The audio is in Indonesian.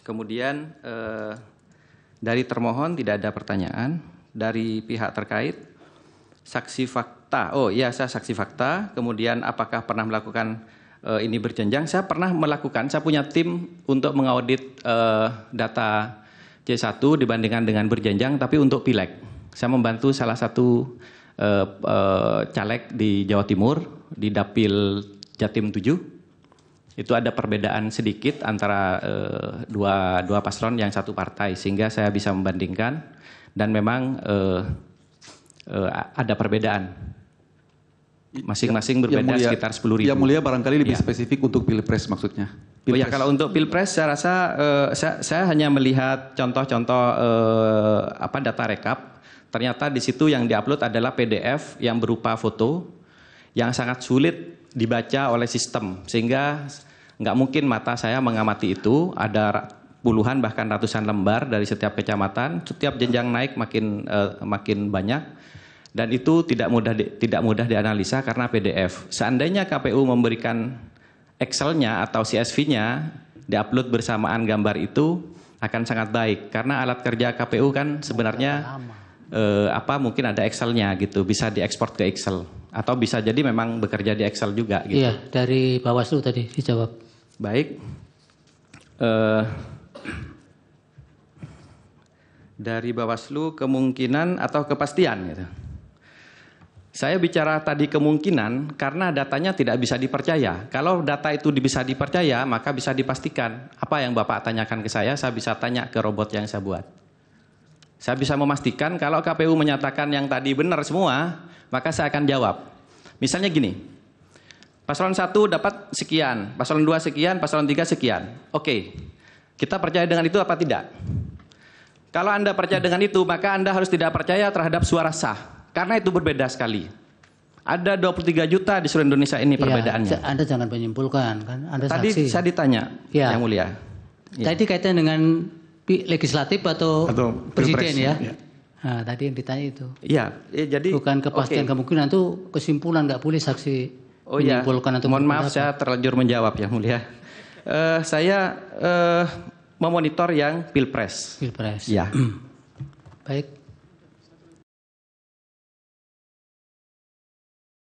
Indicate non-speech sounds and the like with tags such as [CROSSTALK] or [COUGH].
Kemudian eh, dari termohon tidak ada pertanyaan, dari pihak terkait saksi fakta. Oh iya saya saksi fakta. Kemudian apakah pernah melakukan eh, ini berjenjang? Saya pernah melakukan. Saya punya tim untuk mengaudit eh, data C1 dibandingkan dengan berjenjang tapi untuk pileg. Saya membantu salah satu eh, eh, caleg di Jawa Timur di Dapil Jatim 7 itu ada perbedaan sedikit antara uh, dua dua paslon yang satu partai sehingga saya bisa membandingkan dan memang uh, uh, ada perbedaan ya, masing-masing berbeda mulia, sekitar 10 ribu. Yang mulia barangkali lebih ya. spesifik untuk pilpres maksudnya. Pilpres. Oh ya kalau untuk pilpres saya rasa uh, saya, saya hanya melihat contoh-contoh uh, apa data rekap. Ternyata di situ yang diupload adalah PDF yang berupa foto yang sangat sulit dibaca oleh sistem sehingga nggak mungkin mata saya mengamati itu ada puluhan bahkan ratusan lembar dari setiap kecamatan setiap jenjang naik makin uh, makin banyak dan itu tidak mudah di, tidak mudah dianalisa karena PDF seandainya KPU memberikan Excel-nya atau CSV-nya diupload bersamaan gambar itu akan sangat baik karena alat kerja KPU kan sebenarnya uh, apa mungkin ada Excel-nya gitu bisa diekspor ke Excel. Atau bisa jadi memang bekerja di Excel juga gitu. Iya, dari Bawaslu tadi dijawab. Baik. Uh, dari Bawaslu kemungkinan atau kepastian gitu. Saya bicara tadi kemungkinan karena datanya tidak bisa dipercaya. Kalau data itu bisa dipercaya, maka bisa dipastikan. Apa yang Bapak tanyakan ke saya, saya bisa tanya ke robot yang saya buat. Saya bisa memastikan kalau KPU menyatakan yang tadi benar semua, maka saya akan jawab. Misalnya gini, paslon 1 dapat sekian, paslon 2 sekian, paslon 3 sekian. Oke, kita percaya dengan itu apa tidak? Kalau Anda percaya dengan itu, maka Anda harus tidak percaya terhadap suara sah. Karena itu berbeda sekali. Ada 23 juta di seluruh Indonesia ini ya, perbedaannya. Anda jangan menyimpulkan kan. Anda Tadi saksi. saya ditanya, ya. Yang Mulia. Ya. Tadi iya. kaitan dengan legislatif atau, atau presiden ya? ya. Nah, tadi yang ditanya itu. Iya, ya, jadi bukan kepastian okay. kemungkinan itu kesimpulan nggak boleh saksi oh, ya. menyimpulkan ya. atau mohon maaf apa. saya terlanjur menjawab ya mulia. Uh, saya uh, memonitor yang pilpres. Pilpres. Ya. [CLEARS THROAT] Baik.